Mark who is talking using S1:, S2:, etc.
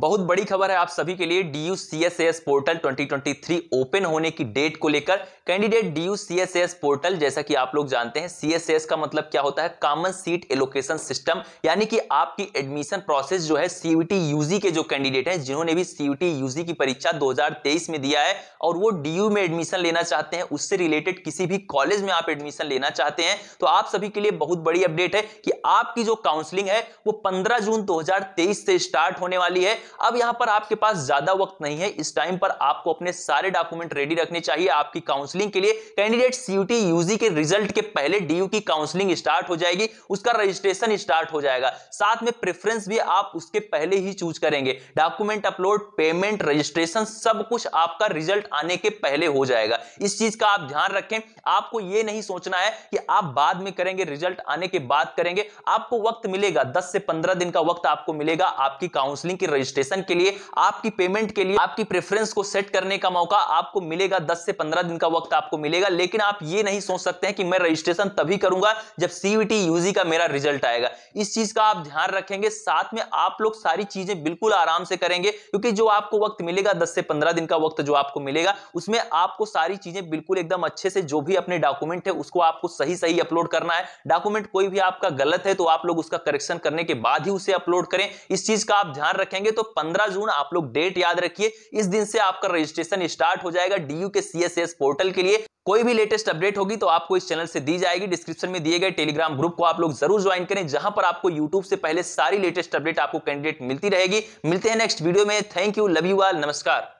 S1: बहुत बड़ी खबर है आप सभी के लिए D U C S S portal twenty twenty three open होने की डेट को लेकर candidate D U C S S portal जैसा कि आप लोग जानते हैं सी एस एस का मतलब क्या होता है कॉमन सीट एलोकेशन सिस्टम यानी कि आपकी एडमिशन प्रोसेस जो है सीयूटी यूजी के जो कैंडिडेट हैं जिन्होंने भी सीयूटी यूजी की परीक्षा दो हजार तेईस में दिया है और वो डी यू में एडमिशन लेना चाहते हैं उससे रिलेटेड किसी भी कॉलेज में आप एडमिशन लेना चाहते हैं तो आप सभी के लिए बहुत बड़ी अपडेट है कि आपकी जो काउंसलिंग है वो पंद्रह जून दो हजार तेईस से स्टार्ट होने वाली है अब यहां पर आपके पास ज्यादा वक्त नहीं है इस टाइम पर आपको अपने सारे डॉक्यूमेंट रेडी रखने चाहिए आपकी काउंसलिंग के लिए कैंडिडेट सीयूटी यूजी के रिजल्ट के पहले डी की काउंसलिंग स्टार्ट हो जाएगी उसका रजिस्ट्रेशन स्टार्ट हो जाएगा साथ में प्रेफरेंस भी आप उसके पहले ही चूज करेंगे डॉक्यूमेंट अपलोड पेमेंट रजिस्ट्रेशन सब कुछ आपका रिजल्ट आने के पहले हो जाएगा इस चीज का आप ध्यान रखें आपको यह नहीं सोचना है कि आप बाद में करेंगे रिजल्ट आने के बाद करेंगे आपको वक्त मिलेगा दस से पंद्रह दिन का वक्त आपको मिलेगा आपकी काउंसलिंग की रजिस्ट्रेशन रजिस्ट्रेशन के लिए आपकी पेमेंट के लिए आपकी प्रेफरेंस को सेट करने का मौका आपको मिलेगा दस से पंद्रह दिन का वक्त आपको मिलेगा लेकिन आप ये नहीं सोच सकते हैं कि मैं रजिस्ट्रेशन तभी करूंगा जब सीवीटी यूजी का मेरा रिजल्ट आएगा इस चीज का आप ध्यान रखेंगे साथ में आप लोग सारी चीजें बिल्कुल आराम से करेंगे क्योंकि जो आपको वक्त मिलेगा दस से पंद्रह दिन का वक्त जो आपको मिलेगा उसमें आपको सारी चीजें बिल्कुल एकदम अच्छे से जो भी अपने डॉक्यूमेंट है उसको आपको सही सही अपलोड करना है डॉक्यूमेंट कोई भी आपका गलत है तो आप लोग उसका करेक्शन करने के बाद ही उसे अपलोड करें इस चीज का आप ध्यान रखेंगे तो तो 15 जून आप लोग डेट याद रखिए इस दिन से आपका रजिस्ट्रेशन स्टार्ट हो जाएगा डीयू के सीएसएस पोर्टल के लिए कोई भी लेटेस्ट अपडेट होगी तो आपको इस चैनल से दी जाएगी डिस्क्रिप्शन में दिए गए टेलीग्राम ग्रुप को आप लोग जरूर ज्वाइन करें जहां पर आपको यूट्यूब से पहले सारी लेटेस्ट अपडेट आपको कैंडिडेट मिलती रहेगी मिलते हैं नेक्स्ट वीडियो में thank you love you all नमस्कार